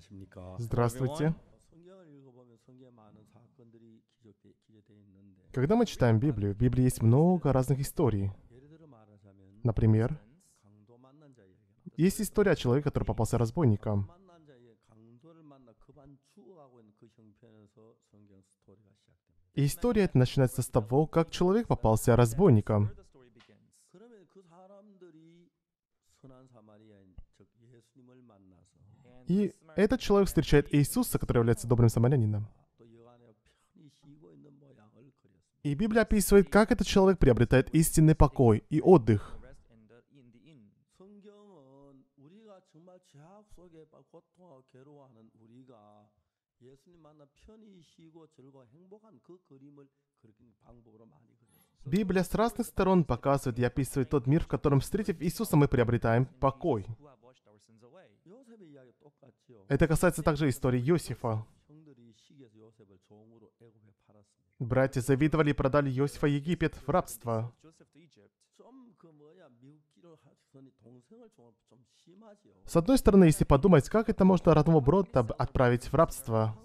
안녕하십니까. Здравствуйте. Когда мы читаем Библию, в Библии есть много разных историй. Например, есть история о человеке, который попался разбойником. И история эта начинается с того, как человек попался разбойником. И этот человек встречает Иисуса, который является добрым самарянином. И Библия описывает, как этот человек приобретает истинный покой и отдых. Библия с разных сторон показывает и описывает тот мир, в котором, встретив Иисуса, мы приобретаем покой. Это касается также истории Иосифа. Братья завидовали и продали Иосифа Египет в рабство. С одной стороны, если подумать, как это можно родного брата отправить в рабство?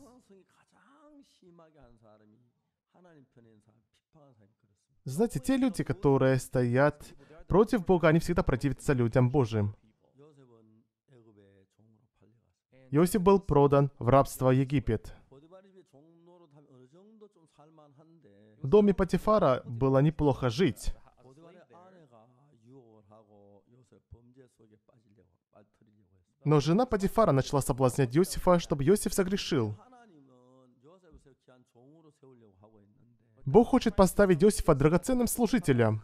Знаете, те люди, которые стоят против Бога, они всегда противятся людям Божьим. Иосиф был продан в рабство Египет. В доме Патифара было неплохо жить. Но жена Патифара начала соблазнять Иосифа, чтобы Иосиф согрешил. Бог хочет поставить Иосифа драгоценным служителем.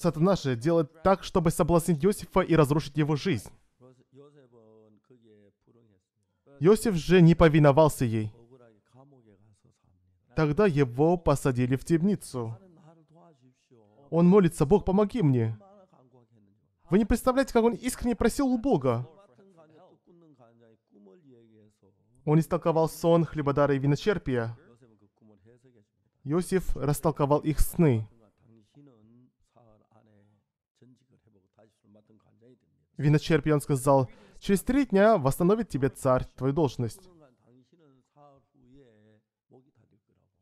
Сатана же делает так, чтобы соблазнить Иосифа и разрушить его жизнь. Иосиф же не повиновался ей. Тогда его посадили в темницу. Он молится, «Бог, помоги мне!» Вы не представляете, как он искренне просил у Бога. Он истолковал сон хлебодара и виночерпия. Иосиф растолковал их сны. Виночерпион сказал, «Через три дня восстановит тебе царь твою должность».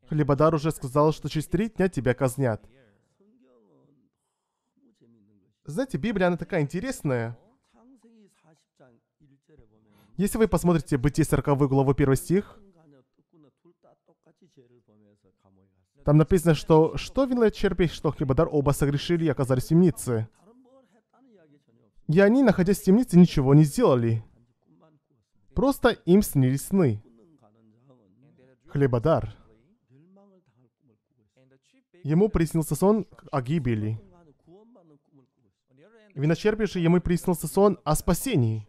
Хлебодар уже сказал, что через три дня тебя казнят. Знаете, Библия, она такая интересная. Если вы посмотрите Бытие 40 главу 1 стих, там написано, что что виночерпий, что хлебодар оба согрешили и оказались в темнице. И они, находясь в темнице, ничего не сделали. Просто им снились сны. Хлебодар. Ему приснился сон о гибели. Виночерпивший ему приснился сон о спасении.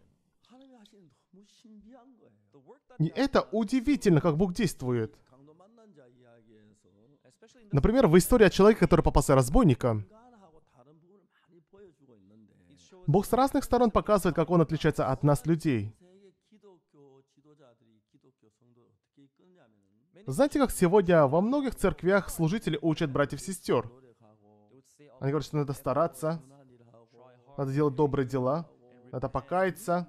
И это удивительно, как Бог действует. Например, в истории о человеке, который попался разбойником, Бог с разных сторон показывает, как Он отличается от нас, людей. Знаете, как сегодня во многих церквях служители учат братьев-сестер? Они говорят, что надо стараться, надо делать добрые дела, надо покаяться.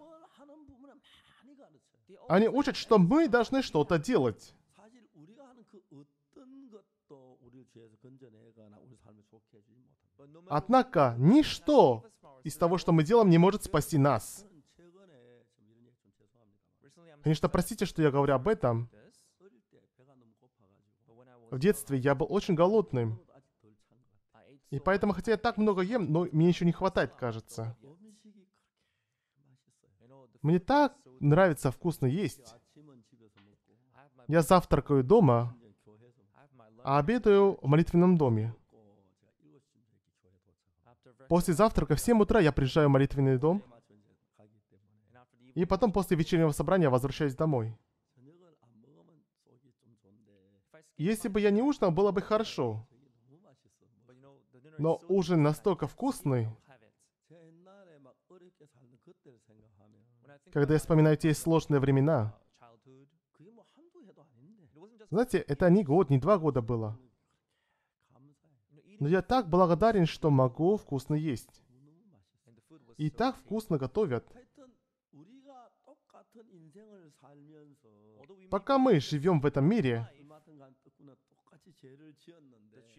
Они учат, что мы должны что-то делать. Однако, ничто из того, что мы делаем, не может спасти нас. Конечно, простите, что я говорю об этом. В детстве я был очень голодным. И поэтому, хотя я так много ем, но мне еще не хватает, кажется. Мне так нравится вкусно есть. Я завтракаю дома, а обедаю в молитвенном доме. После завтрака в 7 утра я приезжаю в молитвенный дом. И потом после вечернего собрания возвращаюсь домой. Если бы я не ужинал, было бы хорошо. Но ужин настолько вкусный. Когда я вспоминаю те сложные времена, знаете, это не год, не два года было. Но я так благодарен, что могу вкусно есть. И так вкусно готовят. Пока мы живем в этом мире,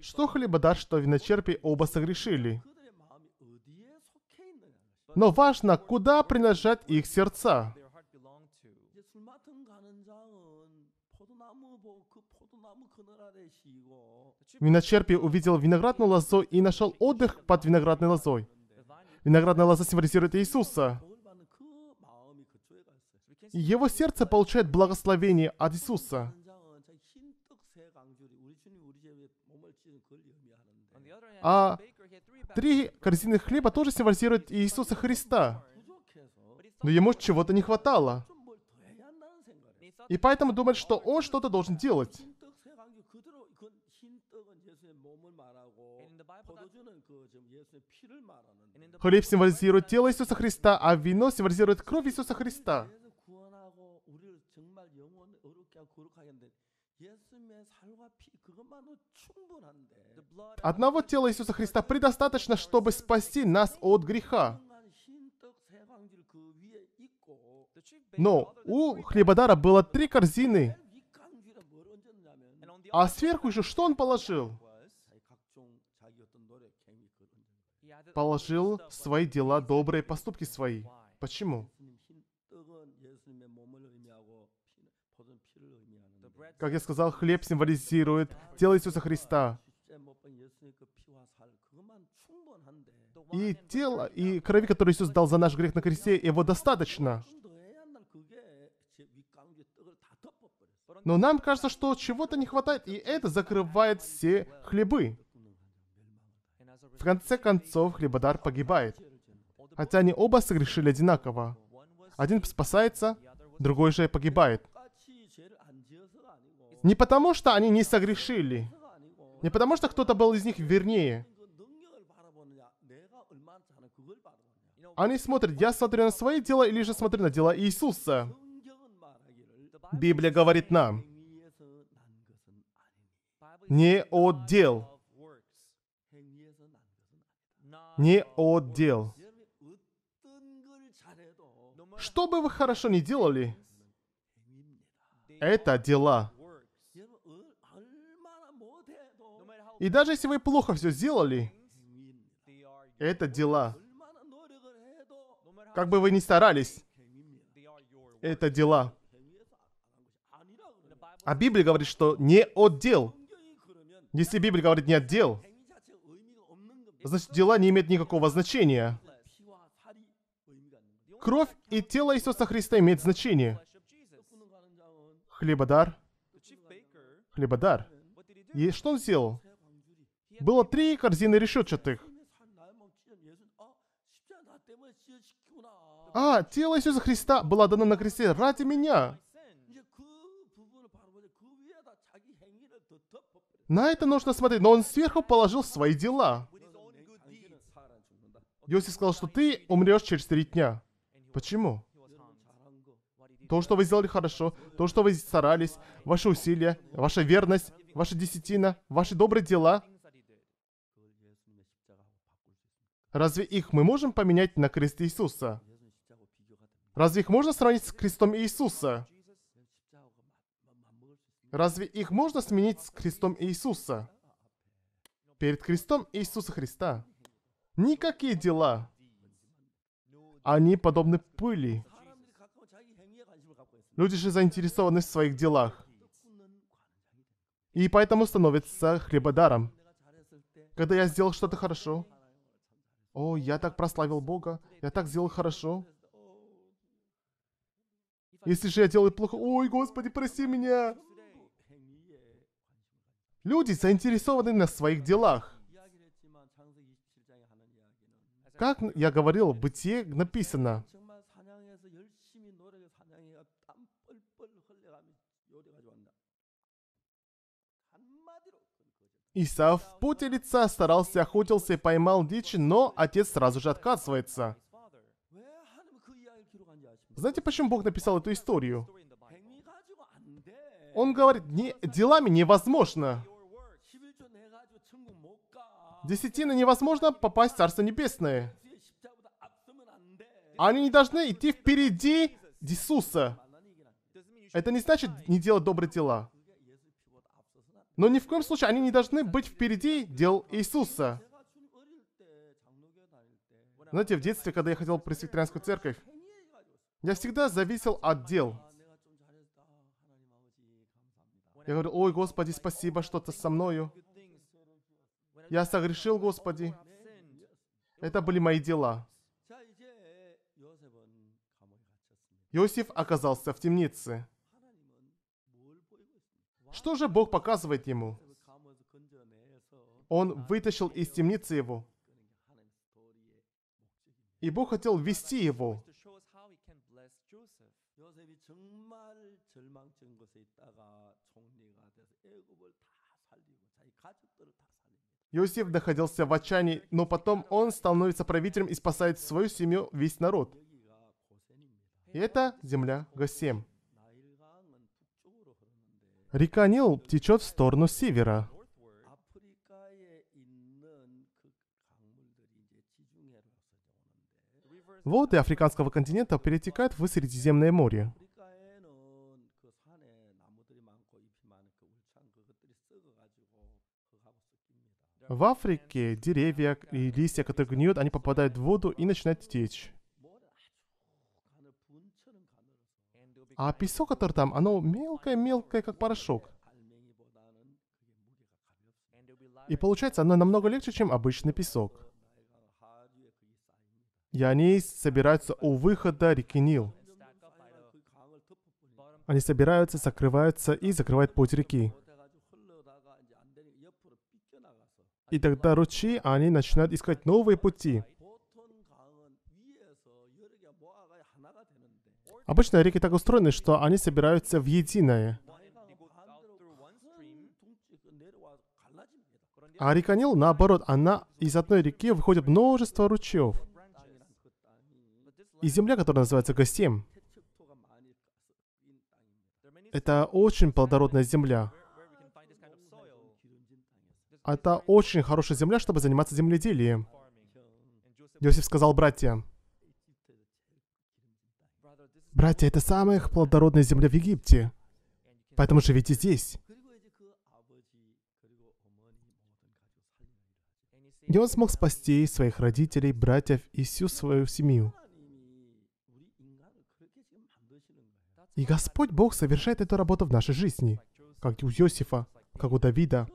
что хлебодар, что виночерпи оба согрешили. Но важно, куда принадлежат их сердца. В виночерпе увидел виноградную лозу и нашел отдых под виноградной лозой. Виноградная лоза символизирует Иисуса. Его сердце получает благословение от Иисуса. А три корзины хлеба тоже символизируют Иисуса Христа. Но ему чего-то не хватало. И поэтому думает, что он что-то должен делать. Хлеб символизирует тело Иисуса Христа, а вино символизирует кровь Иисуса Христа. Одного тела Иисуса Христа предостаточно, чтобы спасти нас от греха. Но у хлебодара было три корзины, а сверху еще что он положил? положил свои дела, добрые поступки свои. Почему? Как я сказал, хлеб символизирует тело Иисуса Христа. И тело, и крови, которую Иисус дал за наш грех на кресте, его достаточно. Но нам кажется, что чего-то не хватает, и это закрывает все хлебы. В конце концов, Хлебодар погибает. Хотя они оба согрешили одинаково. Один спасается, другой же погибает. Не потому, что они не согрешили. Не потому, что кто-то был из них вернее. Они смотрят, я смотрю на свои дела или же смотрю на дела Иисуса. Библия говорит нам, не от дел, не от дел. Что бы вы хорошо не делали, это дела. И даже если вы плохо все сделали, это дела. Как бы вы ни старались, это дела. А Библия говорит, что не от дел. Если Библия говорит не от дел, а значит дела не имеют никакого значения. Кровь и тело Иисуса Христа имеют значение. Хлебодар. Хлебодар. И что он сделал? Было три корзины решетчатых. А, тело Иисуса Христа было дано на кресте ради меня. На это нужно смотреть, но он сверху положил свои дела. Йоси сказал, что ты умрешь через три дня. Почему? То, что вы сделали хорошо, то, что вы старались, ваши усилия, ваша верность, ваша десятина, ваши добрые дела. Разве их мы можем поменять на крест Иисуса? Разве их можно сравнить с крестом Иисуса? Разве их можно сменить с крестом Иисуса? Перед крестом Иисуса Христа. Никакие дела. Они подобны пыли. Люди же заинтересованы в своих делах. И поэтому становятся хлебодаром. Когда я сделал что-то хорошо, о, я так прославил Бога, я так сделал хорошо. Если же я делаю плохо, ой, Господи, прости меня. Люди заинтересованы на своих делах. Как я говорил, в бытие написано, Исав в поте лица старался, охотился и поймал дичь, но отец сразу же отказывается. Знаете, почему Бог написал эту историю? Он говорит, не, делами невозможно. Десятины невозможно попасть в Царство Небесное. Они не должны идти впереди Иисуса. Это не значит не делать добрые дела. Но ни в коем случае они не должны быть впереди дел Иисуса. Знаете, в детстве, когда я ходил в пресвитерианскую церковь, я всегда зависел от дел. Я говорю, ой, Господи, спасибо, что-то со мною. Я согрешил, Господи. Это были мои дела. Иосиф оказался в темнице. Что же Бог показывает ему? Он вытащил из темницы его. И Бог хотел вести его. Иосиф находился в отчаянии, но потом он становится правителем и спасает свою семью, весь народ. И это земля Госем. Река Нил течет в сторону севера. Воды африканского континента перетекают в Средиземное море. В Африке деревья и листья, которые гниют, они попадают в воду и начинают течь. А песок, который там, оно мелкое-мелкое, как порошок. И получается, оно намного легче, чем обычный песок. И они собираются у выхода реки Нил. Они собираются, закрываются и закрывают путь реки. И тогда ручьи, они начинают искать новые пути. Обычно реки так устроены, что они собираются в единое. А река Нил, наоборот, она из одной реки выходит множество ручьев. И земля, которая называется Гостем, это очень плодородная земля. Это очень хорошая земля, чтобы заниматься земледелием. Иосиф сказал, братья, «Братья, это самая плодородная земля в Египте, поэтому живите здесь». И он смог спасти своих родителей, братьев и всю свою семью. И Господь Бог совершает эту работу в нашей жизни, как у Иосифа, как у Давида,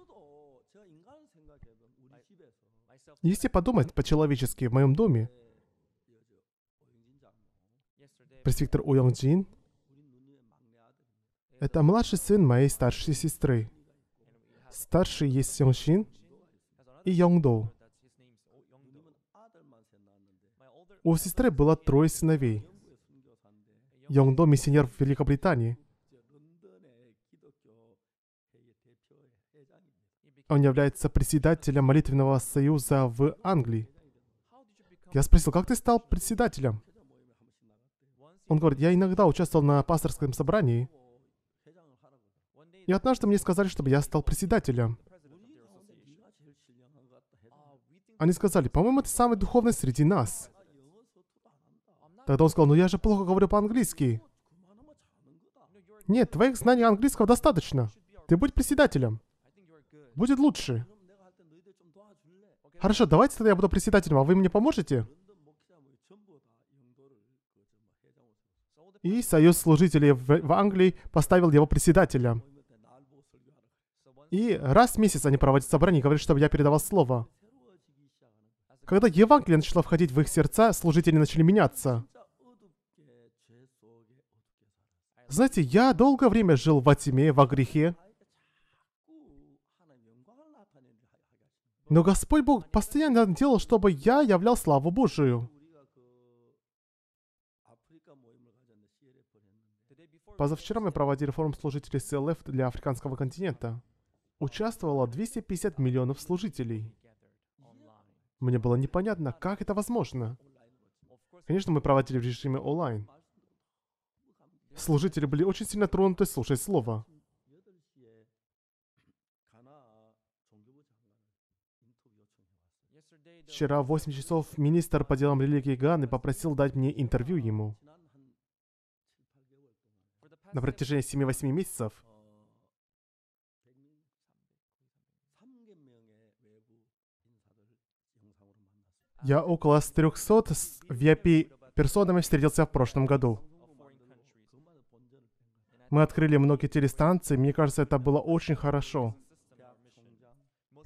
Если подумать по-человечески, в моем доме пресвитер Уйон Джин – это младший сын моей старшей сестры. Старший есть Йон Шин и Йон До. У сестры было трое сыновей. Йон До – миссионер в Великобритании – он является председателем молитвенного союза в Англии. Я спросил, как ты стал председателем? Он говорит, я иногда участвовал на пасторском собрании. И однажды мне сказали, чтобы я стал председателем. Они сказали, по-моему, ты самый духовный среди нас. Тогда он сказал, ну я же плохо говорю по-английски. Нет, твоих знаний английского достаточно. Ты будь председателем будет лучше. Хорошо, давайте тогда я буду председателем, а вы мне поможете? И Союз служителей в, в Англии поставил его председателем. И раз в месяц они проводят собрание и говорят, чтобы я передавал слово. Когда Евангелие начало входить в их сердца, служители начали меняться. Знаете, я долгое время жил во тьме, во грехе. Но Господь Бог постоянно делал, чтобы я являл славу Божию. Позавчера мы проводили форум служителей СЛФ для африканского континента. Участвовало 250 миллионов служителей. Мне было непонятно, как это возможно. Конечно, мы проводили в режиме онлайн. Служители были очень сильно тронуты слушать слово. Вчера в 8 часов министр по делам религии Ганы попросил дать мне интервью ему. На протяжении 7-8 месяцев я около 300 с VIP персонами встретился в прошлом году. Мы открыли многие телестанции, мне кажется, это было очень хорошо.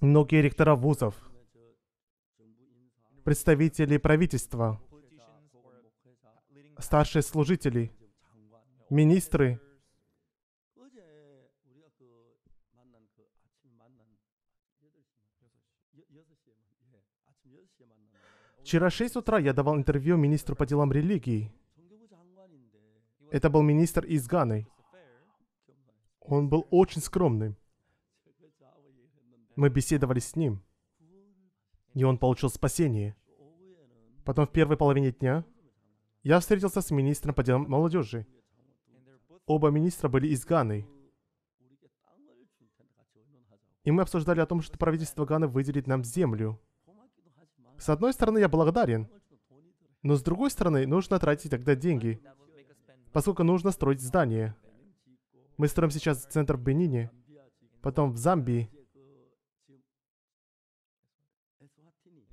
Многие ректора вузов – представителей правительства, старшие служители, министры. Вчера в 6 утра я давал интервью министру по делам религии. Это был министр из Ганы. Он был очень скромным. Мы беседовали с ним и он получил спасение. Потом в первой половине дня я встретился с министром по делам молодежи. Оба министра были из Ганы. И мы обсуждали о том, что правительство Ганы выделит нам землю. С одной стороны, я благодарен. Но с другой стороны, нужно тратить тогда деньги. Поскольку нужно строить здание. Мы строим сейчас центр в Бенине, потом в Замбии,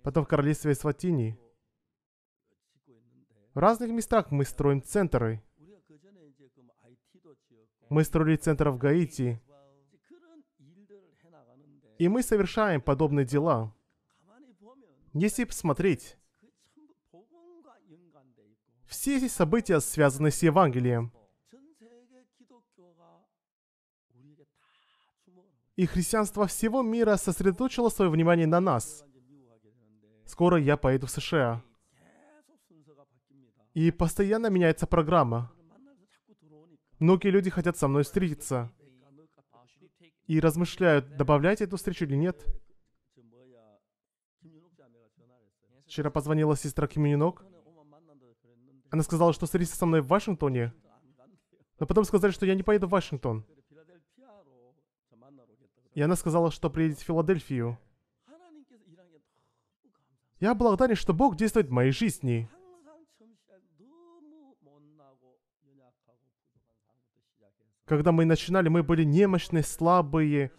потом в королевстве Сватини. В разных местах мы строим центры. Мы строили центр в Гаити. И мы совершаем подобные дела. Если посмотреть, все эти события связаны с Евангелием. И христианство всего мира сосредоточило свое внимание на нас. Скоро я поеду в США. И постоянно меняется программа. Многие люди хотят со мной встретиться. И размышляют, добавлять эту встречу или нет. Вчера позвонила сестра Ким Юнинок. Она сказала, что встретится со мной в Вашингтоне. Но потом сказали, что я не поеду в Вашингтон. И она сказала, что приедет в Филадельфию. Я благодарен, что Бог действует в моей жизни. Когда мы начинали, мы были немощные, слабые.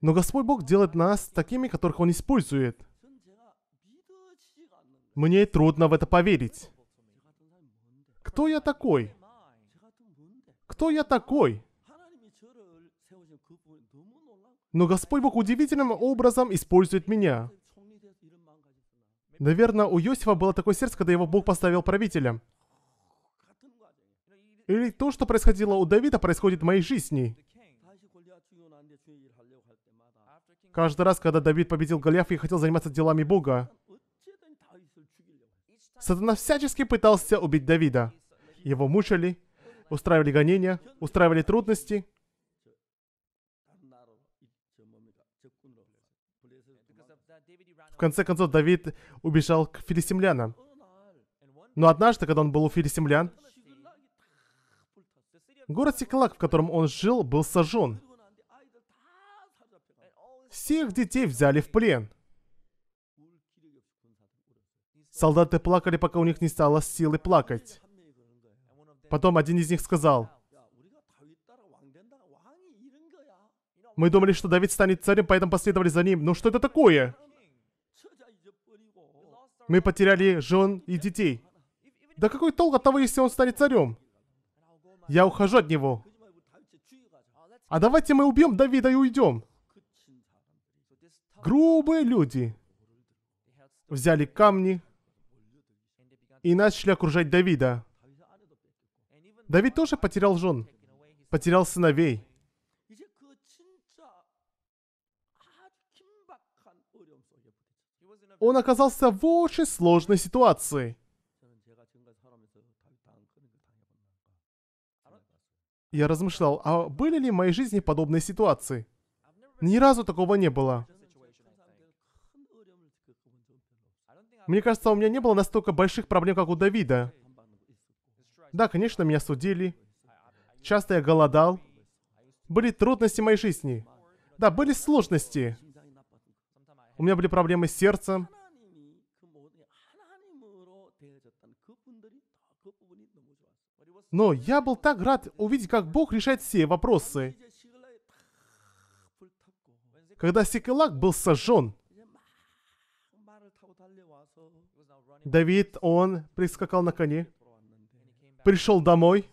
Но Господь Бог делает нас такими, которых Он использует. Мне трудно в это поверить. Кто я такой? Кто я такой? Но Господь Бог удивительным образом использует меня. Наверное, у Иосифа было такое сердце, когда его Бог поставил правителем. Или то, что происходило у Давида, происходит в моей жизни. Каждый раз, когда Давид победил Голиафа и хотел заниматься делами Бога, Сатана всячески пытался убить Давида. Его мучили, устраивали гонения, устраивали трудности – конце концов, Давид убежал к филистимлянам. Но однажды, когда он был у филистимлян, город Сиклак, в котором он жил, был сожжен. Всех детей взяли в плен. Солдаты плакали, пока у них не стало силы плакать. Потом один из них сказал, «Мы думали, что Давид станет царем, поэтому последовали за ним. Ну что это такое?» Мы потеряли жен и детей. Да какой толк от того, если он станет царем? Я ухожу от него. А давайте мы убьем Давида и уйдем. Грубые люди. Взяли камни и начали окружать Давида. Давид тоже потерял жен, потерял сыновей. он оказался в очень сложной ситуации. Я размышлял, а были ли в моей жизни подобные ситуации? Ни разу такого не было. Мне кажется, у меня не было настолько больших проблем, как у Давида. Да, конечно, меня судили. Часто я голодал. Были трудности в моей жизни. Да, были сложности. У меня были проблемы с сердцем. Но я был так рад увидеть, как Бог решает все вопросы. Когда Секелак был сожжен, Давид, он прискакал на коне, пришел домой,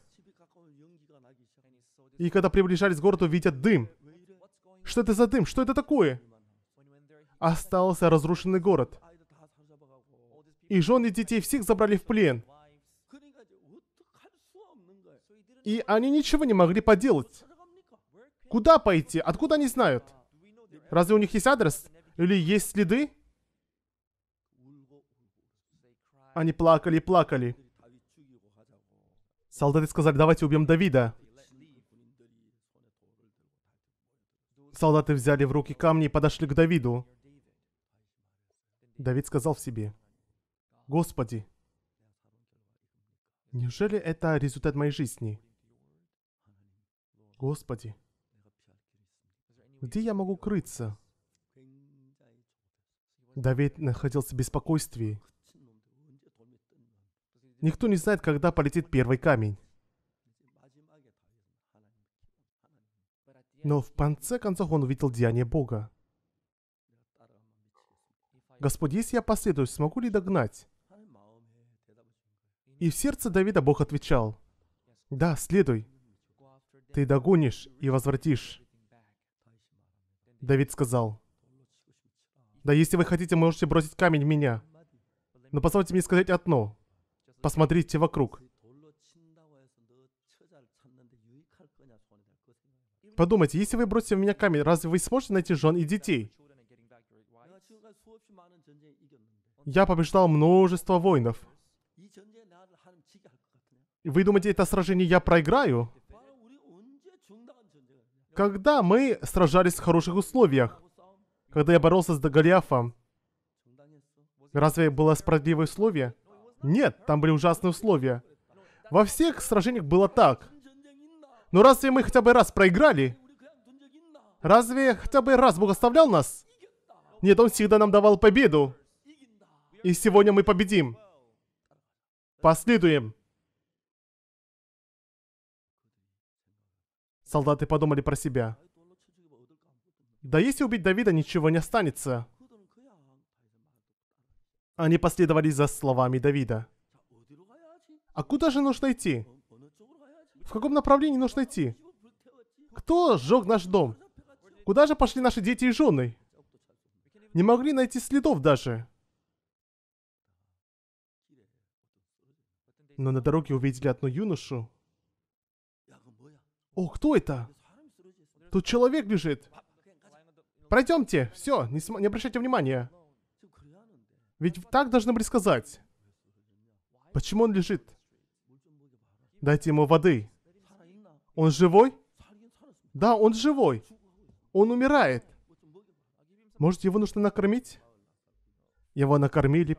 и когда приближались к городу, видят дым. Что это за дым? Что это такое? остался разрушенный город. И жены детей всех забрали в плен. И они ничего не могли поделать. Куда пойти? Откуда они знают? Разве у них есть адрес? Или есть следы? Они плакали и плакали. Солдаты сказали, давайте убьем Давида. Солдаты взяли в руки камни и подошли к Давиду. Давид сказал в себе, «Господи, неужели это результат моей жизни? Господи, где я могу крыться?» Давид находился в беспокойстве. Никто не знает, когда полетит первый камень. Но в конце концов он увидел деяние Бога. «Господи, если я последую, смогу ли догнать?» И в сердце Давида Бог отвечал, «Да, следуй. Ты догонишь и возвратишь». Давид сказал, «Да если вы хотите, можете бросить камень в меня. Но позвольте мне сказать одно. Посмотрите вокруг. Подумайте, если вы бросите в меня камень, разве вы сможете найти жен и детей?» Я побеждал множество воинов. Вы думаете, это сражение я проиграю? Когда мы сражались в хороших условиях, когда я боролся с Голиафом, разве было справедливые условия? Нет, там были ужасные условия. Во всех сражениях было так. Но разве мы хотя бы раз проиграли? Разве хотя бы раз Бог оставлял нас? Нет, он всегда нам давал победу. И сегодня мы победим. Последуем. Солдаты подумали про себя. Да если убить Давида, ничего не останется. Они последовали за словами Давида. А куда же нужно идти? В каком направлении нужно идти? Кто сжег наш дом? Куда же пошли наши дети и жены? Не могли найти следов даже. Но на дороге увидели одну юношу. О, кто это? Тут человек лежит. Пройдемте, все, не, см... не обращайте внимания. Ведь так должны были сказать. Почему он лежит? Дайте ему воды. Он живой? Да, он живой. Он умирает. Может, его нужно накормить? Его накормили.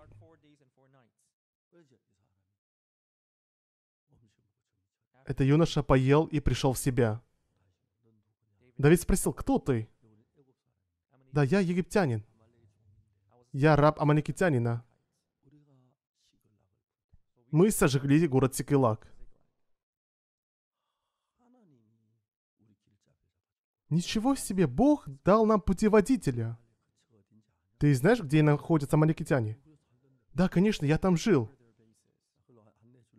Это юноша поел и пришел в себя. Давид спросил, кто ты? Да я египтянин. Я раб амаликитянина. Мы сожгли город Сикилак. Ничего себе, Бог дал нам путеводителя. Ты знаешь, где находятся маликитяне? Да, конечно, я там жил.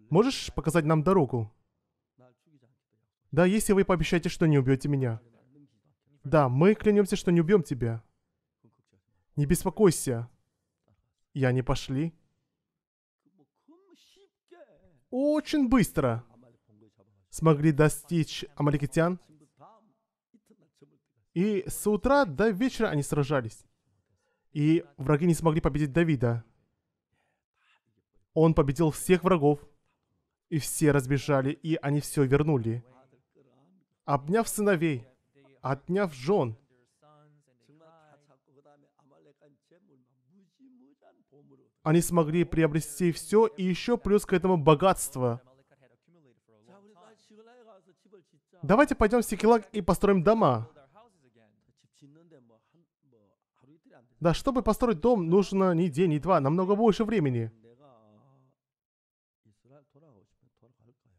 Можешь показать нам дорогу? Да, если вы пообещаете, что не убьете меня. Да, мы клянемся, что не убьем тебя. Не беспокойся. И они пошли. Очень быстро смогли достичь амаликитян. И с утра до вечера они сражались. И враги не смогли победить Давида. Он победил всех врагов. И все разбежали, и они все вернули. Обняв сыновей, отняв жен, они смогли приобрести все и еще плюс к этому богатство. Давайте пойдем в Сикилак и построим дома. Да, чтобы построить дом, нужно не день, не два, намного больше времени.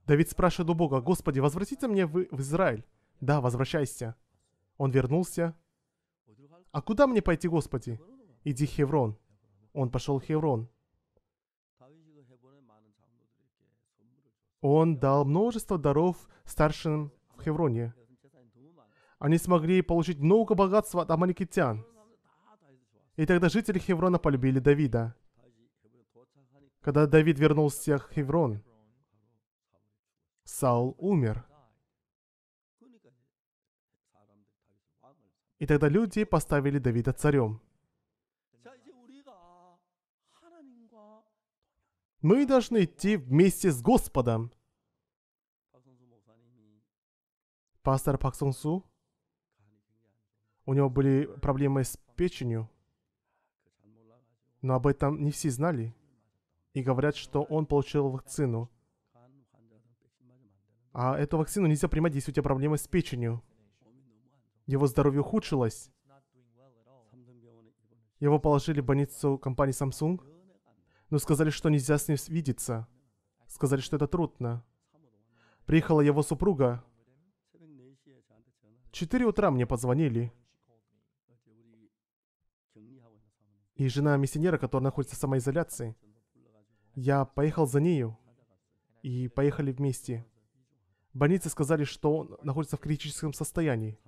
Давид спрашивает у Бога, «Господи, возвратите мне в, в Израиль». «Да, возвращайся». Он вернулся. «А куда мне пойти, Господи?» «Иди в Хеврон». Он пошел в Хеврон. Он дал множество даров старшим в Хевроне. Они смогли получить много богатства от амаликитян. И тогда жители Хеврона полюбили Давида. Когда Давид вернулся в Хеврон, Саул умер. И тогда люди поставили Давида царем. Мы должны идти вместе с Господом. Пастор Пак Сон у него были проблемы с печенью. Но об этом не все знали. И говорят, что он получил вакцину. А эту вакцину нельзя принимать, если у тебя проблемы с печенью. Его здоровье ухудшилось. Его положили в больницу компании Samsung, но сказали, что нельзя с ним видеться. Сказали, что это трудно. Приехала его супруга. Четыре утра мне позвонили. и жена миссионера, которая находится в самоизоляции. Я поехал за нею, и поехали вместе. В больнице сказали, что он находится в критическом состоянии.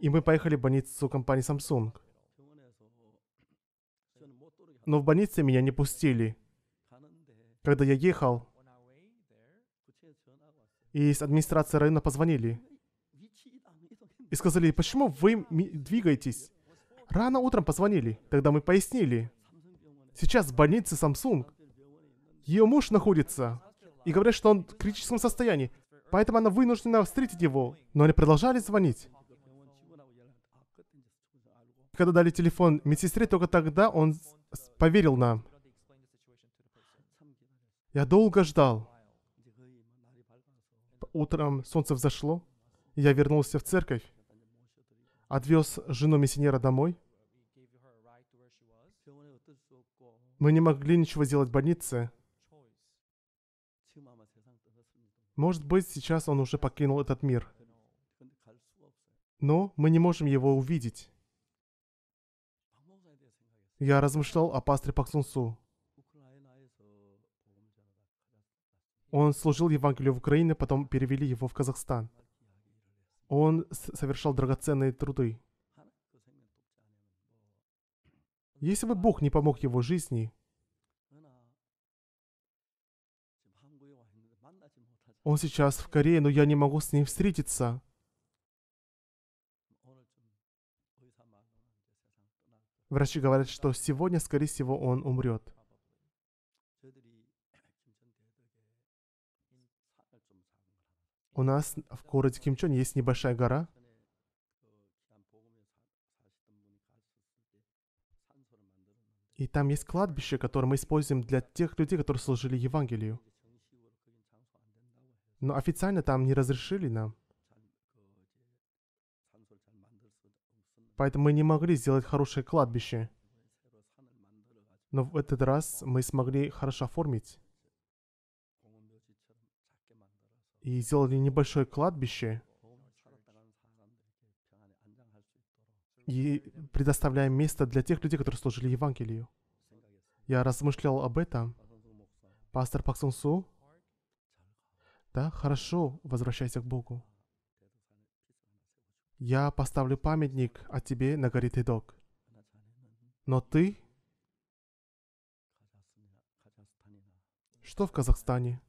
И мы поехали в больницу компании Samsung. Но в больнице меня не пустили. Когда я ехал, и из администрации района позвонили. И сказали, почему вы двигаетесь? Рано утром позвонили, тогда мы пояснили. Сейчас в больнице Samsung. Ее муж находится. И говорят, что он в критическом состоянии. Поэтому она вынуждена встретить его. Но они продолжали звонить. Когда дали телефон медсестре, только тогда он поверил нам. Я долго ждал. Утром солнце взошло. Я вернулся в церковь отвез жену миссионера домой. Мы не могли ничего сделать в больнице. Может быть, сейчас он уже покинул этот мир. Но мы не можем его увидеть. Я размышлял о пастыре Паксунсу. Он служил Евангелию в Украине, потом перевели его в Казахстан он совершал драгоценные труды. Если бы Бог не помог его жизни, он сейчас в Корее, но я не могу с ним встретиться. Врачи говорят, что сегодня, скорее всего, он умрет. У нас в городе Кимчон есть небольшая гора. И там есть кладбище, которое мы используем для тех людей, которые служили Евангелию. Но официально там не разрешили нам. Поэтому мы не могли сделать хорошее кладбище. Но в этот раз мы смогли хорошо оформить. и сделали небольшое кладбище, и предоставляем место для тех людей, которые служили Евангелию. Я размышлял об этом. Пастор Пак Сун Су, да, хорошо, возвращайся к Богу. Я поставлю памятник о а тебе на горе Тедок. Но ты... Что в Казахстане?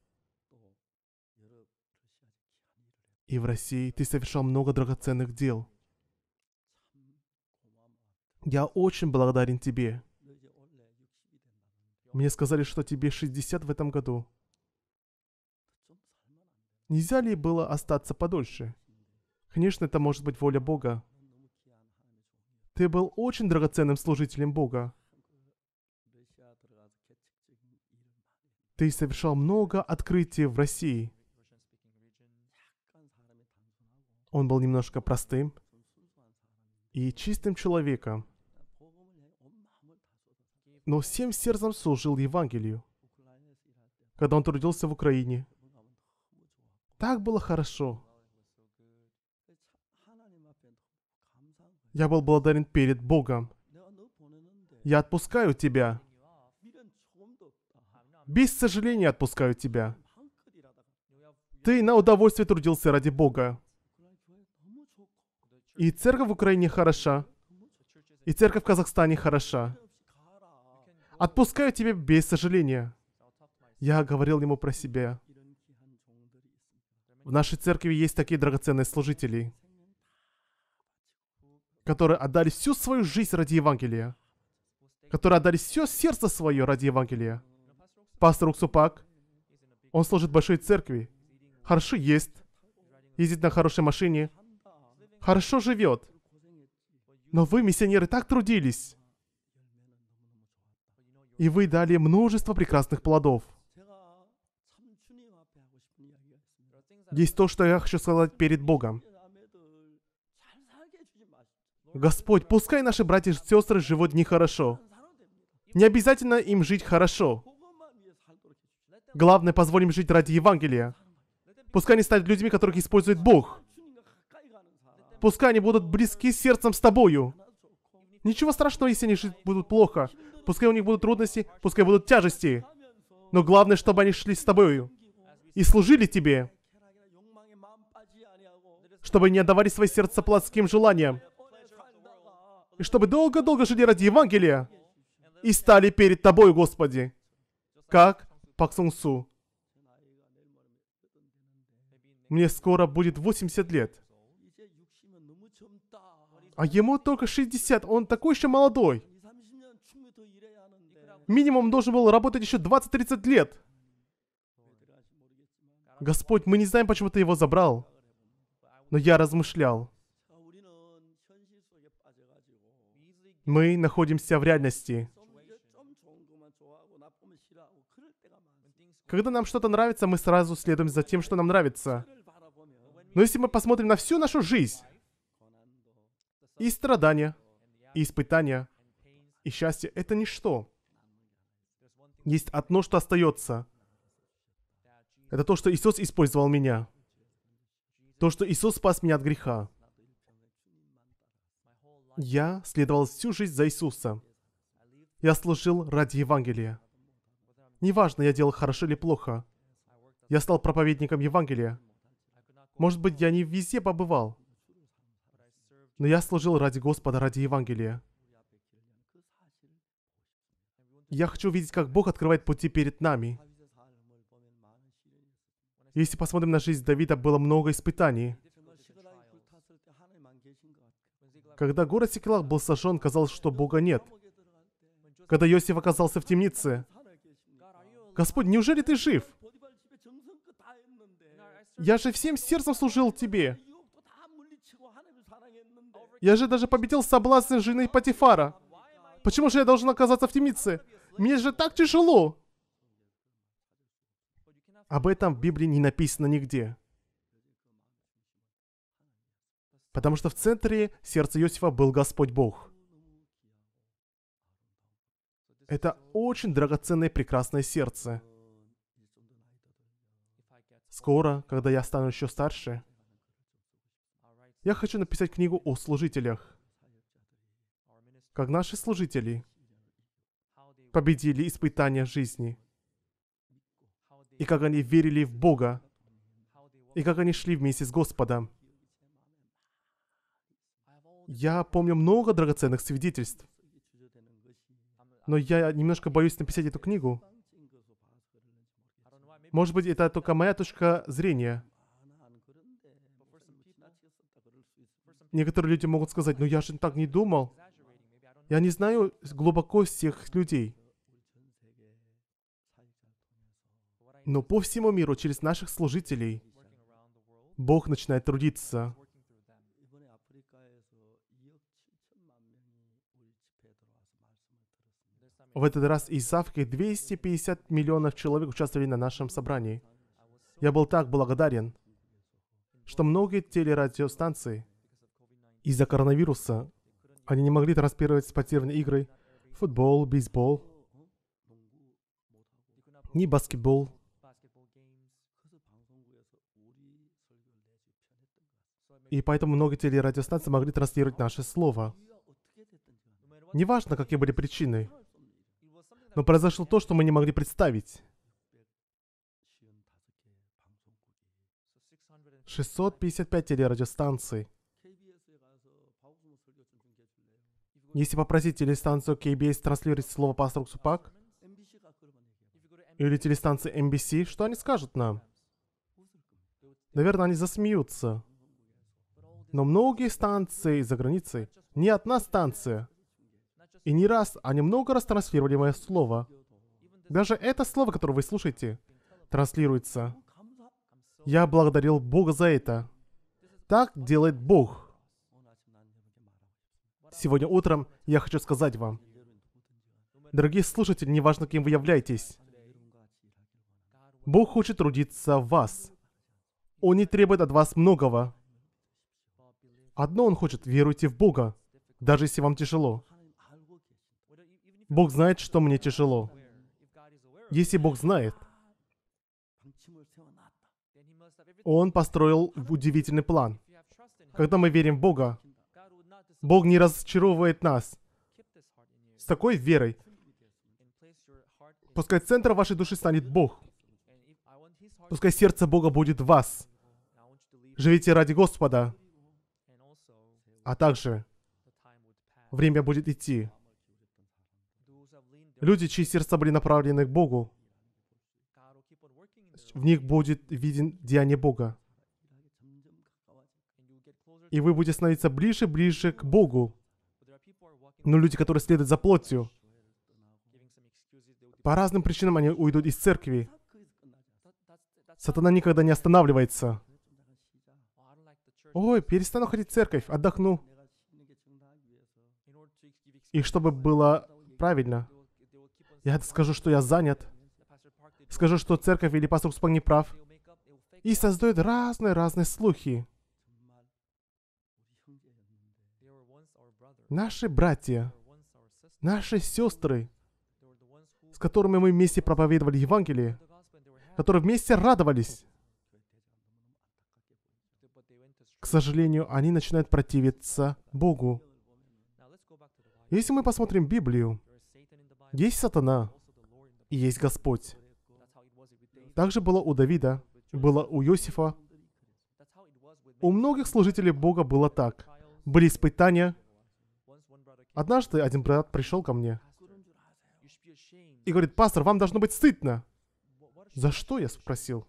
И в России ты совершал много драгоценных дел. Я очень благодарен тебе. Мне сказали, что тебе 60 в этом году. Нельзя ли было остаться подольше? Конечно, это может быть воля Бога. Ты был очень драгоценным служителем Бога. Ты совершал много открытий в России. Он был немножко простым и чистым человеком, но всем сердцем служил Евангелию, когда он трудился в Украине. Так было хорошо. Я был благодарен перед Богом. Я отпускаю тебя. Без сожаления отпускаю тебя. Ты на удовольствие трудился ради Бога. И церковь в Украине хороша. И церковь в Казахстане хороша. Отпускаю тебя без сожаления. Я говорил ему про себя. В нашей церкви есть такие драгоценные служители, которые отдали всю свою жизнь ради Евангелия, которые отдали все сердце свое ради Евангелия. Пастор Уксупак, он служит в большой церкви, хорошо ест, ездит на хорошей машине – хорошо живет. Но вы, миссионеры, так трудились. И вы дали множество прекрасных плодов. Есть то, что я хочу сказать перед Богом. Господь, пускай наши братья и сестры живут нехорошо. Не обязательно им жить хорошо. Главное, позволим жить ради Евангелия. Пускай они станут людьми, которых использует Бог. Пускай они будут близки сердцем с тобою. Ничего страшного, если они жить будут плохо. Пускай у них будут трудности, пускай будут тяжести. Но главное, чтобы они шли с тобою. И служили тебе. Чтобы не отдавали свои сердца плотским желаниям. И чтобы долго-долго жили ради Евангелия. И стали перед тобой, Господи. Как Пак Сун Су. Мне скоро будет 80 лет. А ему только 60, он такой еще молодой. Минимум должен был работать еще 20-30 лет. Господь, мы не знаем, почему ты его забрал. Но я размышлял. Мы находимся в реальности. Когда нам что-то нравится, мы сразу следуем за тем, что нам нравится. Но если мы посмотрим на всю нашу жизнь, и страдания, и испытания, и счастье — это ничто. Есть одно, что остается. Это то, что Иисус использовал меня. То, что Иисус спас меня от греха. Я следовал всю жизнь за Иисуса. Я служил ради Евангелия. Неважно, я делал хорошо или плохо. Я стал проповедником Евангелия. Может быть, я не везде побывал но я служил ради Господа, ради Евангелия. Я хочу видеть, как Бог открывает пути перед нами. Если посмотрим на жизнь Давида, было много испытаний. Когда город Секелах был сожжен, казалось, что Бога нет. Когда Иосиф оказался в темнице, Господь, неужели ты жив? Я же всем сердцем служил тебе. Я же даже победил соблазны жены Патифара. Почему же я должен оказаться в темнице? Мне же так тяжело! Об этом в Библии не написано нигде. Потому что в центре сердца Иосифа был Господь Бог. Это очень драгоценное прекрасное сердце. Скоро, когда я стану еще старше, я хочу написать книгу о служителях. Как наши служители победили испытания жизни. И как они верили в Бога. И как они шли вместе с Господом. Я помню много драгоценных свидетельств. Но я немножко боюсь написать эту книгу. Может быть, это только моя точка зрения. Некоторые люди могут сказать, но «Ну, я же так не думал. Я не знаю глубоко всех людей. Но по всему миру, через наших служителей, Бог начинает трудиться. В этот раз из Африки 250 миллионов человек участвовали на нашем собрании. Я был так благодарен что многие телерадиостанции из-за коронавируса они не могли транслировать спортивные игры, футбол, бейсбол, ни баскетбол. И поэтому многие телерадиостанции могли транслировать наше слово. Неважно, какие были причины, но произошло то, что мы не могли представить. 655 телерадиостанций. Если попросить телестанцию KBS транслировать слово «Пастор Супак», или телестанции MBC, что они скажут нам? Наверное, они засмеются. Но многие станции за границей, не одна станция, и не раз, а не много раз транслировали мое слово. Даже это слово, которое вы слушаете, транслируется. Я благодарил Бога за это. Так делает Бог. Сегодня утром я хочу сказать вам, дорогие слушатели, неважно, кем вы являетесь, Бог хочет трудиться в вас. Он не требует от вас многого. Одно Он хочет, веруйте в Бога, даже если вам тяжело. Бог знает, что мне тяжело. Если Бог знает, он построил удивительный план. Когда мы верим в Бога, Бог не разочаровывает нас. С такой верой. Пускай центр вашей души станет Бог. Пускай сердце Бога будет в вас. Живите ради Господа. А также время будет идти. Люди, чьи сердца были направлены к Богу, в них будет виден деяние Бога. И вы будете становиться ближе, и ближе к Богу. Но люди, которые следуют за плотью, по разным причинам они уйдут из церкви. Сатана никогда не останавливается. Ой, перестану ходить в церковь, отдохну. И чтобы было правильно, я скажу, что я занят скажу, что церковь или пастор Успан не прав, и создают разные-разные слухи. Наши братья, наши сестры, с которыми мы вместе проповедовали Евангелие, которые вместе радовались, к сожалению, они начинают противиться Богу. Если мы посмотрим Библию, есть сатана и есть Господь. Также было у Давида, было у Иосифа. У многих служителей Бога было так. Были испытания. Однажды один брат пришел ко мне и говорит, «Пастор, вам должно быть стыдно». «За что?» — я спросил.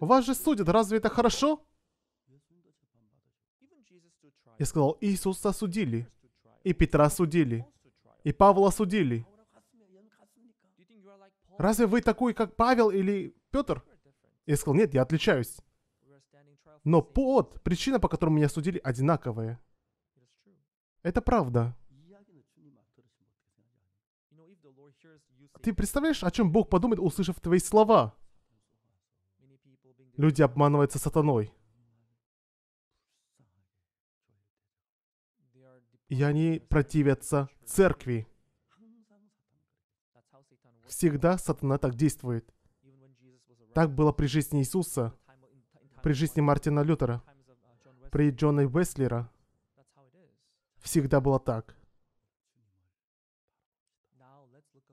«Вас же судят, разве это хорошо?» Я сказал, Иисуса судили, и Петра судили, и Павла судили, разве вы такой, как Павел или Петр? Я сказал, нет, я отличаюсь. Но под причина, по которой меня судили, одинаковые. Это правда. Ты представляешь, о чем Бог подумает, услышав твои слова? Люди обманываются сатаной. И они противятся церкви. Всегда сатана так действует. Так было при жизни Иисуса, при жизни Мартина Лютера, при Джона Веслера. Всегда было так.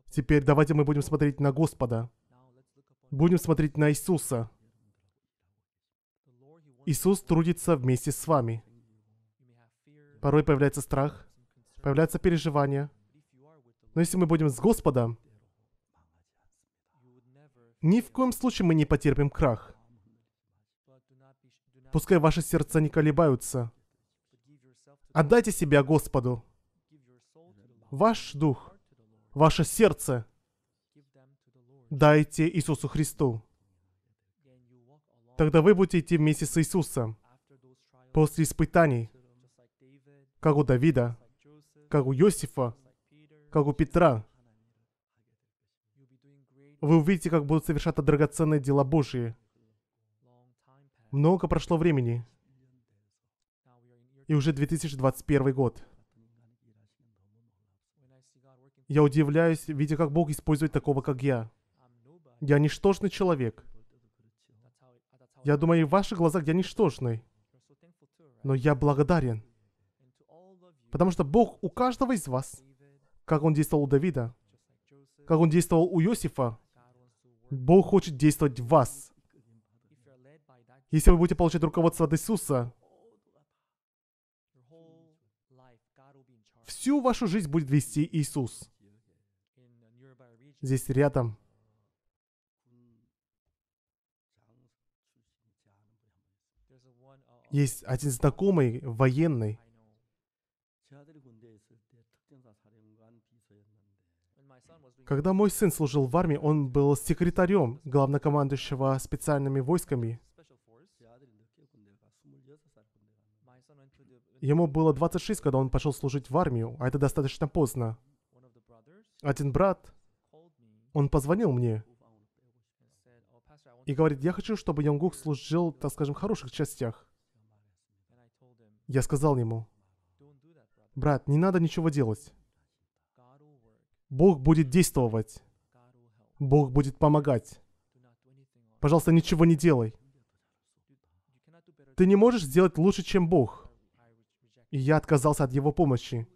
Теперь давайте мы будем смотреть на Господа. Будем смотреть на Иисуса. Иисус трудится вместе с вами. Порой появляется страх, появляются переживания. Но если мы будем с Господом, ни в коем случае мы не потерпим крах. Пускай ваши сердца не колебаются. Отдайте себя Господу. Ваш дух, ваше сердце дайте Иисусу Христу. Тогда вы будете идти вместе с Иисусом после испытаний, как у Давида, как у Иосифа, как у Петра, вы увидите, как будут совершаться драгоценные дела Божьи. Много прошло времени. И уже 2021 год. Я удивляюсь, видя, как Бог использует такого, как я. Я ничтожный человек. Я думаю, в ваших глазах я ничтожный. Но я благодарен. Потому что Бог у каждого из вас, как Он действовал у Давида, как Он действовал у Иосифа, Бог хочет действовать в вас. Если вы будете получать руководство от Иисуса, всю вашу жизнь будет вести Иисус. Здесь рядом есть один знакомый военный. Когда мой сын служил в армии, он был секретарем главнокомандующего специальными войсками. Ему было 26, когда он пошел служить в армию, а это достаточно поздно. Один брат, он позвонил мне и говорит, я хочу, чтобы Йонгук служил, так скажем, в хороших частях. Я сказал ему, брат, не надо ничего делать. Бог будет действовать. Бог будет помогать. Пожалуйста, ничего не делай. Ты не можешь сделать лучше, чем Бог. И я отказался от его помощи.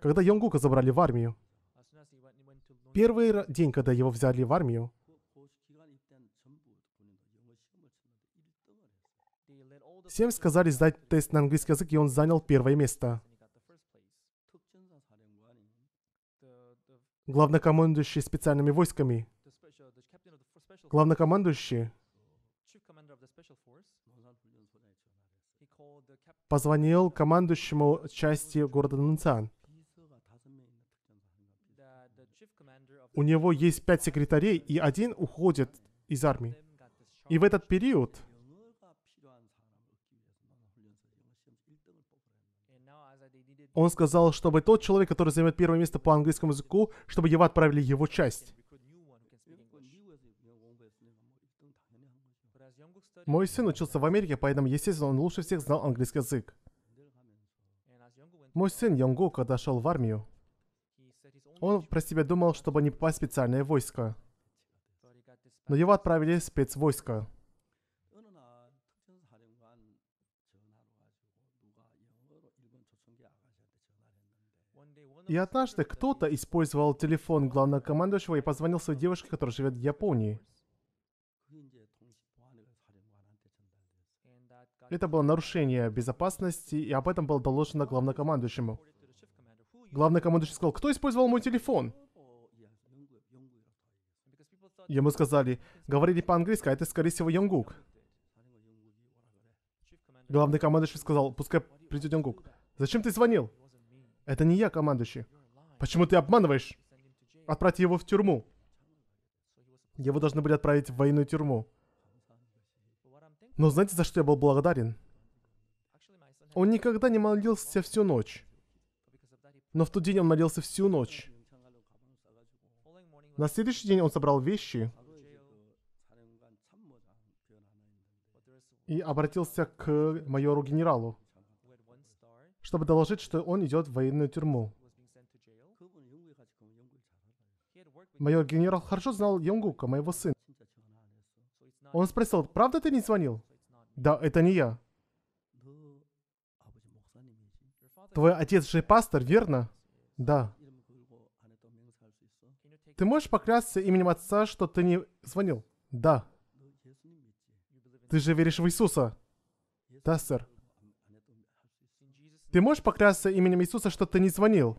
Когда Йонгука забрали в армию, первый день, когда его взяли в армию, всем сказали сдать тест на английский язык, и он занял первое место. главнокомандующий специальными войсками, главнокомандующий позвонил командующему части города Нунциан. У него есть пять секретарей, и один уходит из армии. И в этот период Он сказал, чтобы тот человек, который займет первое место по английскому языку, чтобы его отправили его часть. Мой сын учился в Америке, поэтому, естественно, он лучше всех знал английский язык. Мой сын Йонгу, когда шел в армию, он про себя думал, чтобы не попасть в специальное войско. Но его отправили в спецвойско. И однажды кто-то использовал телефон главнокомандующего и позвонил своей девушке, которая живет в Японии. Это было нарушение безопасности, и об этом было доложено главнокомандующему. Главнокомандующий сказал, кто использовал мой телефон? Ему сказали, говорили по-английски, а это, скорее всего, Йонгук. Главный командующий сказал, пускай придет Йонгук. Зачем ты звонил? Это не я, командующий. Почему ты обманываешь? Отправьте его в тюрьму. Его должны были отправить в военную тюрьму. Но знаете, за что я был благодарен? Он никогда не молился всю ночь. Но в тот день он молился всю ночь. На следующий день он собрал вещи и обратился к майору-генералу чтобы доложить, что он идет в военную тюрьму. Майор генерал хорошо знал Йонгука, моего сына. Он спросил, правда ты не звонил? Да, это не я. Твой отец же пастор, верно? Да. Ты можешь поклясться именем отца, что ты не звонил? Да. Ты же веришь в Иисуса? Да, сэр. Ты можешь поклясться именем Иисуса, что ты не звонил?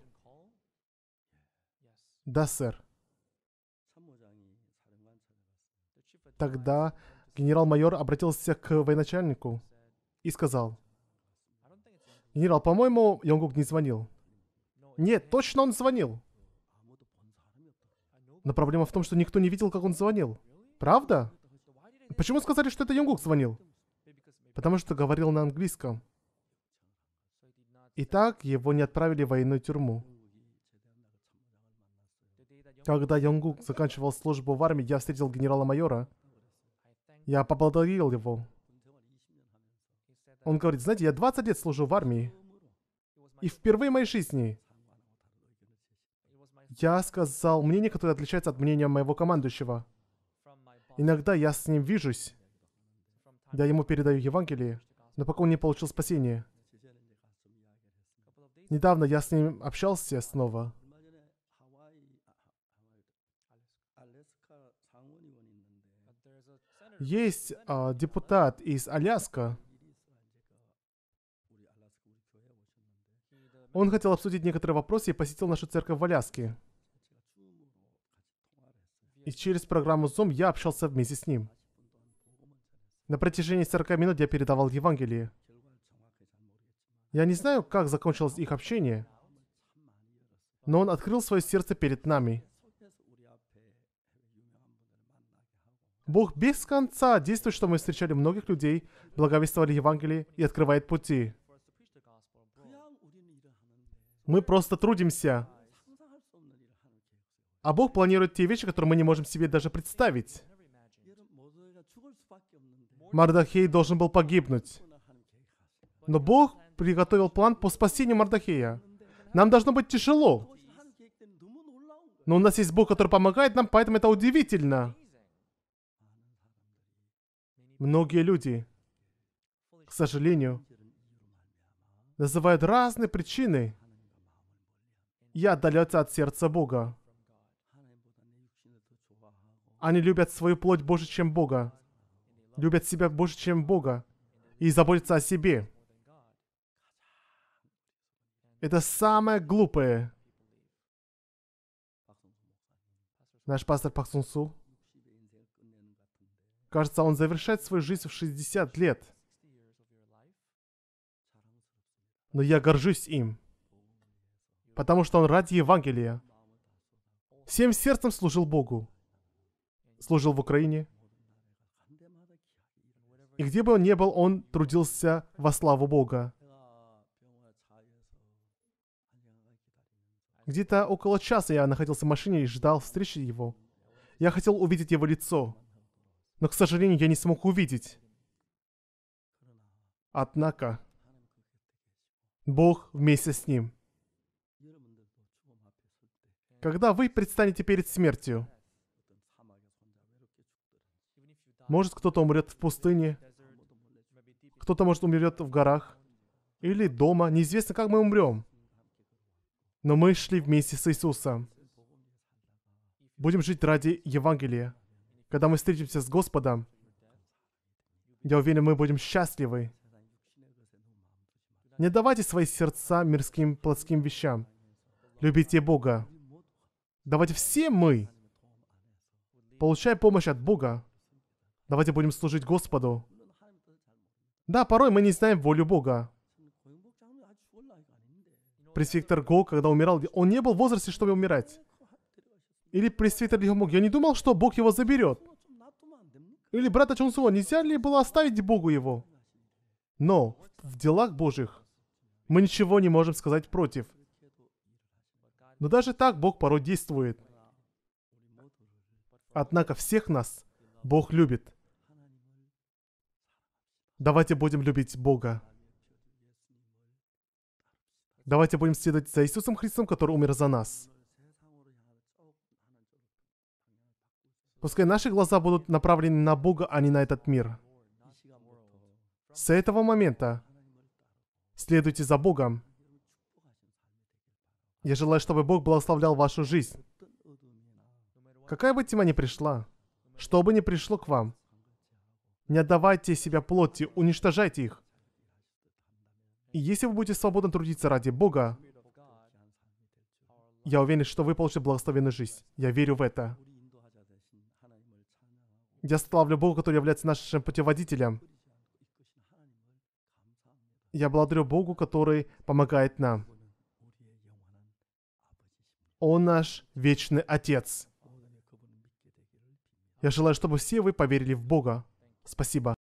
Да, сэр. Тогда генерал-майор обратился к военачальнику и сказал, «Генерал, по-моему, Йонгук не звонил». «Нет, точно он звонил!» Но проблема в том, что никто не видел, как он звонил. Правда? Почему сказали, что это Йонгук звонил? Потому что говорил на английском. Итак, его не отправили в военную тюрьму. Когда Йонгук заканчивал службу в армии, я встретил генерала-майора. Я поблагодарил его. Он говорит, знаете, я 20 лет служу в армии. И впервые в моей жизни я сказал мнение, которое отличается от мнения моего командующего. Иногда я с ним вижусь. Я ему передаю Евангелие, но пока он не получил спасения. Недавно я с ним общался снова. Есть а, депутат из Аляска. Он хотел обсудить некоторые вопросы и посетил нашу церковь в Аляске. И через программу Zoom я общался вместе с ним. На протяжении 40 минут я передавал Евангелие. Я не знаю, как закончилось их общение, но он открыл свое сердце перед нами. Бог без конца действует, что мы встречали многих людей, благовествовали Евангелие и открывает пути. Мы просто трудимся. А Бог планирует те вещи, которые мы не можем себе даже представить. Мардахей должен был погибнуть. Но Бог приготовил план по спасению Мардахея. Нам должно быть тяжело. Но у нас есть Бог, который помогает нам, поэтому это удивительно. Многие люди, к сожалению, называют разные причины. Я отдалился от сердца Бога. Они любят свою плоть больше, чем Бога. Любят себя больше, чем Бога. И заботятся о себе. Это самое глупое. Наш пастор Пак Сун Су. Кажется, он завершает свою жизнь в 60 лет. Но я горжусь им. Потому что он ради Евангелия. Всем сердцем служил Богу. Служил в Украине. И где бы он ни был, он трудился во славу Бога. Где-то около часа я находился в машине и ждал встречи его. Я хотел увидеть его лицо, но, к сожалению, я не смог увидеть. Однако, Бог вместе с ним. Когда вы предстанете перед смертью, может кто-то умрет в пустыне, кто-то может умрет в горах или дома, неизвестно, как мы умрем. Но мы шли вместе с Иисусом. Будем жить ради Евангелия. Когда мы встретимся с Господом, я уверен, мы будем счастливы. Не давайте свои сердца мирским плотским вещам. Любите Бога. Давайте все мы, получая помощь от Бога, давайте будем служить Господу. Да, порой мы не знаем волю Бога пресвитер Го, когда умирал, он не был в возрасте, чтобы умирать. Или пресвитер Лихомог, я не думал, что Бог его заберет. Или брата Чунсуа, нельзя ли было оставить Богу его? Но в делах Божьих мы ничего не можем сказать против. Но даже так Бог порой действует. Однако всех нас Бог любит. Давайте будем любить Бога. Давайте будем следовать за Иисусом Христом, который умер за нас. Пускай наши глаза будут направлены на Бога, а не на этот мир. С этого момента следуйте за Богом. Я желаю, чтобы Бог благословлял вашу жизнь. Какая бы тьма ни пришла, что бы ни пришло к вам, не отдавайте себя плоти, уничтожайте их. И если вы будете свободно трудиться ради Бога, я уверен, что вы получите благословенную жизнь. Я верю в это. Я славлю Бога, который является нашим путеводителем. Я благодарю Богу, который помогает нам. Он наш вечный Отец. Я желаю, чтобы все вы поверили в Бога. Спасибо.